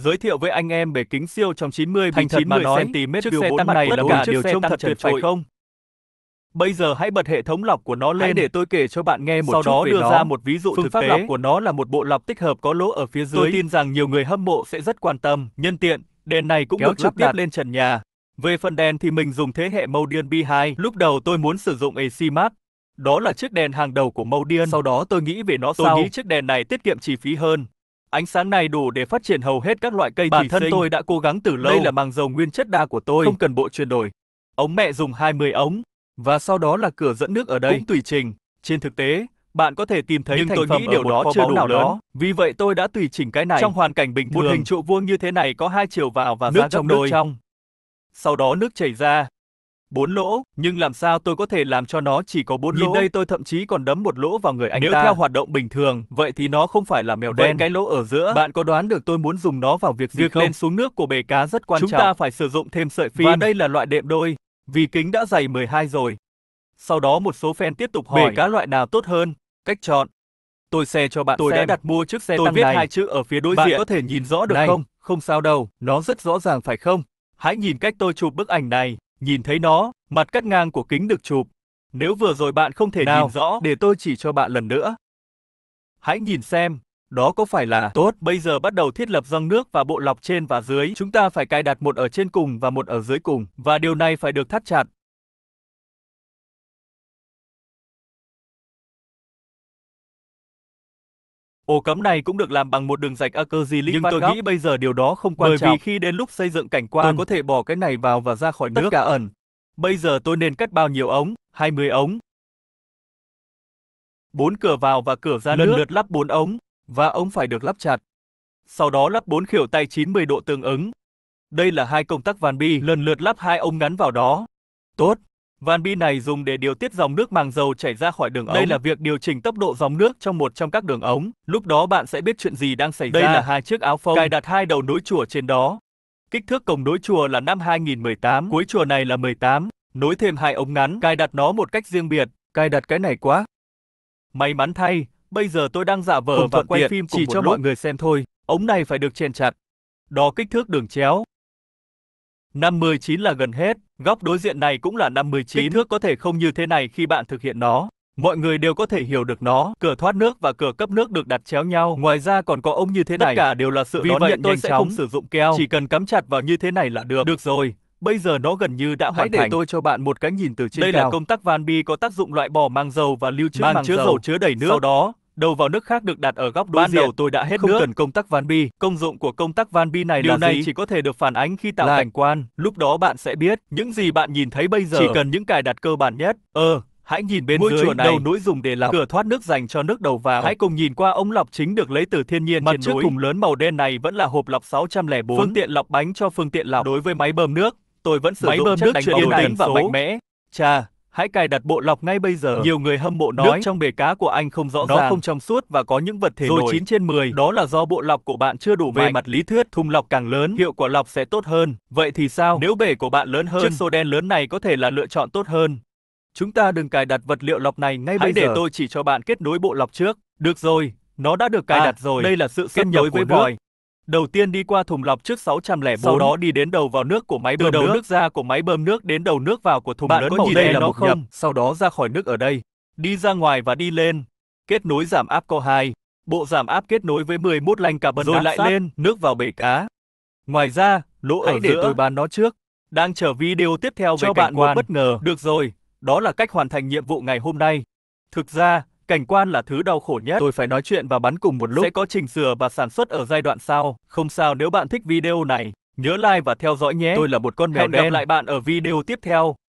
giới thiệu với anh em bể kính siêu trong 90 thành 90 mà nói, cm chiếc xe tăng này là chiếc xe tăng thật tuyệt phải không? Bây giờ hãy bật hệ thống lọc của nó lên hãy để tôi kể cho bạn nghe một Sau chút đó về đưa nó. ra một ví dụ Phương thực pháp tế. lọc của nó là một bộ lọc tích hợp có lỗ ở phía dưới. Tôi tin rằng nhiều người hâm mộ sẽ rất quan tâm. Nhân tiện, đèn này cũng Kéo được lắp đặt. tiếp lên trần nhà. Về phần đèn thì mình dùng thế hệ Modian B2. Lúc đầu tôi muốn sử dụng AC Mark. Đó là chiếc đèn hàng đầu của Modian. Sau đó tôi nghĩ về nó tôi sau. Tôi nghĩ chiếc đèn này tiết kiệm chi phí hơn. Ánh sáng này đủ để phát triển hầu hết các loại cây Bản thân sinh. tôi đã cố gắng từ lâu. Đây là màng dầu nguyên chất đa của tôi, không cần bộ chuyển đổi. Ống mẹ dùng 20 ống và sau đó là cửa dẫn nước ở đây. Cũng tùy trình. Trên thực tế, bạn có thể tìm thấy Nhưng thành tôi phẩm nghĩ điều ở một đó chưa đủ nào lớn. đó. Vì vậy tôi đã tùy chỉnh cái này. Trong hoàn cảnh bình thường, một hình trụ vuông như thế này có hai chiều vào và nước ra trong đôi. Nước trong. Sau đó nước chảy ra, bốn lỗ, nhưng làm sao tôi có thể làm cho nó chỉ có bốn lỗ? Nhìn đây tôi thậm chí còn đấm một lỗ vào người anh Nếu ta. Nếu theo hoạt động bình thường, vậy thì nó không phải là mèo đen. Vậy cái lỗ ở giữa, bạn có đoán được tôi muốn dùng nó vào việc gì việc không? lên xuống nước của bể cá rất quan Chúng trọng. Chúng ta phải sử dụng thêm sợi phim. Và đây là loại đệm đôi, vì kính đã dày 12 rồi. Sau đó một số fan tiếp tục hỏi bể cá loại nào tốt hơn, cách chọn. Tôi xe cho bạn tôi xem. đã đặt mua chiếc xe tôi tăng viết hai chữ ở phía đối bạn diện. Bạn có thể nhìn rõ được này. không? Không sao đâu, nó rất rõ ràng phải không? Hãy nhìn cách tôi chụp bức ảnh này. Nhìn thấy nó, mặt cắt ngang của kính được chụp. Nếu vừa rồi bạn không thể nào nhìn rõ, để tôi chỉ cho bạn lần nữa. Hãy nhìn xem, đó có phải là tốt, bây giờ bắt đầu thiết lập răng nước và bộ lọc trên và dưới, chúng ta phải cài đặt một ở trên cùng và một ở dưới cùng, và điều này phải được thắt chặt. Ổ cấm này cũng được làm bằng một đường rạch acrylic nhưng tôi góc. nghĩ bây giờ điều đó không quan Bởi trọng. Bởi vì khi đến lúc xây dựng cảnh quan, tôi vâng. có thể bỏ cái này vào và ra khỏi Tất nước. Tất cả ẩn. Bây giờ tôi nên cắt bao nhiêu ống? 20 ống. Bốn cửa vào và cửa ra lần nước. lượt lắp bốn ống và ống phải được lắp chặt. Sau đó lắp bốn khỉu tay 90 độ tương ứng. Đây là hai công tắc van bi lần lượt lắp hai ống ngắn vào đó. Tốt. Van bi này dùng để điều tiết dòng nước màng dầu chảy ra khỏi đường ống. Đây là việc điều chỉnh tốc độ dòng nước trong một trong các đường ống. Lúc đó bạn sẽ biết chuyện gì đang xảy Đây ra. Đây là hai chiếc áo phông cài đặt hai đầu nối chùa trên đó. Kích thước cổng nối chùa là năm 2018, cuối chùa này là 18, nối thêm hai ống ngắn, cài đặt nó một cách riêng biệt. Cài đặt cái này quá. May mắn thay, bây giờ tôi đang giả vờ Không và quay tiện, phim cùng chỉ một cho lúc. mọi người xem thôi. Ống này phải được chèn chặt. Đo kích thước đường chéo, 59 là gần hết, góc đối diện này cũng là 59. Kích thước có thể không như thế này khi bạn thực hiện nó. Mọi người đều có thể hiểu được nó, cửa thoát nước và cửa cấp nước được đặt chéo nhau, ngoài ra còn có ống như thế này. Tất cả đều là sự Vì đón vậy, nhận tôi sẽ chóng. không sử dụng keo, chỉ cần cắm chặt vào như thế này là được. Được rồi, bây giờ nó gần như đã hoàn Hãy để tôi cho bạn một cái nhìn từ trên Đây cao. là công tắc van bi có tác dụng loại bỏ mang dầu và lưu trữ mang, mang chứa dầu. dầu chứa đầy nước. Sau đó, đầu vào nước khác được đặt ở góc đối Ban diện. đầu tôi đã hết không nước. cần công tắc van bi. Công dụng của công tắc van bi này Điều là này gì? chỉ có thể được phản ánh khi tạo là... cảnh quan. Lúc đó bạn sẽ biết những gì bạn nhìn thấy bây giờ. Chỉ cần những cài đặt cơ bản nhất. Ờ, hãy nhìn bên Môi dưới chùa này. đầu núi dùng để làm cửa thoát nước dành cho nước đầu vào. Hãy cùng nhìn qua ống lọc chính được lấy từ thiên nhiên Mặt trên trước núi. cùng lớn màu đen này vẫn là hộp lọc 604. Phương tiện lọc bánh cho phương tiện lọc. Đối với máy bơm nước, tôi vẫn sử máy dụng bơm chất nước đánh bóng tính và số. mạnh mẽ. Chà, Hãy cài đặt bộ lọc ngay bây giờ. Nhiều người hâm mộ nói nước trong bể cá của anh không rõ nó ràng, nó không trong suốt và có những vật thể rồi nổi. 9 trên 10. Đó là do bộ lọc của bạn chưa đủ mạnh. về mặt lý thuyết, thùng lọc càng lớn, hiệu quả lọc sẽ tốt hơn. Vậy thì sao? Nếu bể của bạn lớn hơn, chiếc xô đen lớn này có thể là lựa chọn tốt hơn. Chúng ta đừng cài đặt vật liệu lọc này ngay Hãy bây giờ. Hãy để tôi chỉ cho bạn kết nối bộ lọc trước. Được rồi, nó đã được cài à, đặt rồi. Đây là sự kết nối với nước. vòi. Đầu tiên đi qua thùng lọc trước 604, sau đó đi đến đầu vào nước của máy Từ đầu nước. nước ra của máy bơm nước đến đầu nước vào của thùng Bạn lớn có màu nhìn đây là nó không? Nhập, sau đó ra khỏi nước ở đây, đi ra ngoài và đi lên. Kết nối giảm áp co 2, bộ giảm áp kết nối với 11 lanh carbon rồi lại sát. lên, nước vào bể cá. Ngoài ra, lỗ Hãy ở để giữa. tôi bán nó trước. Đang chờ video tiếp theo Cho về cảnh bạn quan. một bất ngờ. Được rồi, đó là cách hoàn thành nhiệm vụ ngày hôm nay. Thực ra, Cảnh quan là thứ đau khổ nhất. Tôi phải nói chuyện và bắn cùng một lúc. Sẽ có chỉnh sửa và sản xuất ở giai đoạn sau. Không sao nếu bạn thích video này. Nhớ like và theo dõi nhé. Tôi là một con mèo Hẹn đen. Hẹn gặp lại bạn ở video tiếp theo.